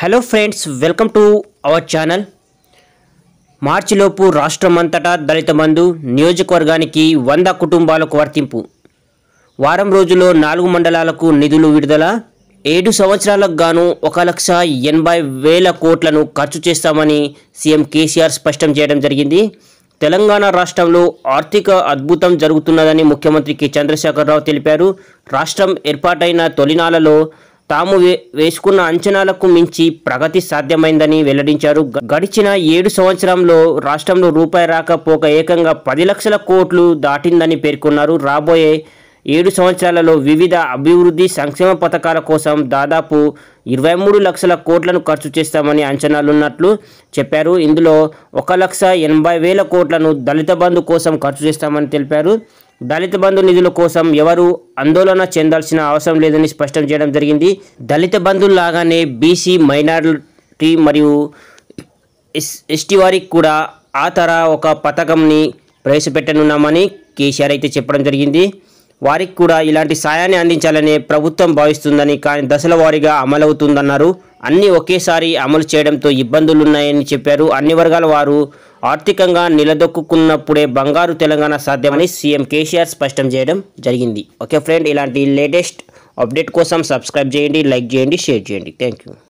hello friends welcome to our channel మార్చిలోపు రాష్ట్రమంతటా దళిత బంధు నియోజకవర్గానికి వంద కుటుంబాలకు వర్తింపు వారం రోజుల్లో నాలుగు మండలాలకు నిధులు విడుదల ఏడు సంవత్సరాలకు గాను ఒక లక్ష ఎనభై వేల కోట్లను ఖర్చు చేస్తామని సీఎం కేసీఆర్ స్పష్టం చేయడం జరిగింది తెలంగాణ రాష్ట్రంలో ఆర్థిక అద్భుతం జరుగుతున్నదని ముఖ్యమంత్రి కె చంద్రశేఖరరావు తెలిపారు రాష్ట్రం ఏర్పాటైన తొలినాలలో తాము వేసుకున్న అంచనాలకు మించి ప్రగతి సాధ్యమైందని వెల్లడించారు గడిచిన ఏడు సంవత్సరంలో రాష్ట్రంలో రూపాయి రాకపోక ఏకంగా పది లక్షల కోట్లు దాటిందని పేర్కొన్నారు రాబోయే ఏడు సంవత్సరాలలో వివిధ అభివృద్ధి సంక్షేమ పథకాల కోసం దాదాపు ఇరవై మూడు లక్షల కోట్లను ఖర్చు చేస్తామని అంచనాలున్నట్లు చెప్పారు ఇందులో ఒక లక్ష ఎనభై వేల కోట్లను దళిత బంధు కోసం ఖర్చు చేస్తామని తెలిపారు దళిత బంధు నిధుల కోసం ఎవరు ఆందోళన చెందాల్సిన అవసరం లేదని స్పష్టం చేయడం జరిగింది దళిత బంధువులాగానే బీసీ మైనారిటీ మరియు ఎస్ ఎస్టీ వారికి కూడా ఆ తర ఒక పథకంని ప్రవేశపెట్టనున్నామని కేసీఆర్ అయితే చెప్పడం జరిగింది వారికి కూడా ఇలాంటి సాయాన్ని అందించాలని ప్రభుత్వం భావిస్తుందని కానీ దశల వారీగా అమలవుతుందన్నారు అన్నీ ఒకేసారి అమలు చేయడంతో ఇబ్బందులు ఉన్నాయని చెప్పారు అన్ని వర్గాల వారు ఆర్థికంగా నిలదొక్కున్నప్పుడే బంగారు తెలంగాణ సాధ్యమని సీఎం కేసీఆర్ స్పష్టం చేయడం జరిగింది ఓకే ఫ్రెండ్ ఇలాంటి లేటెస్ట్ అప్డేట్ కోసం సబ్స్క్రైబ్ చేయండి లైక్ చేయండి షేర్ చేయండి థ్యాంక్ యూ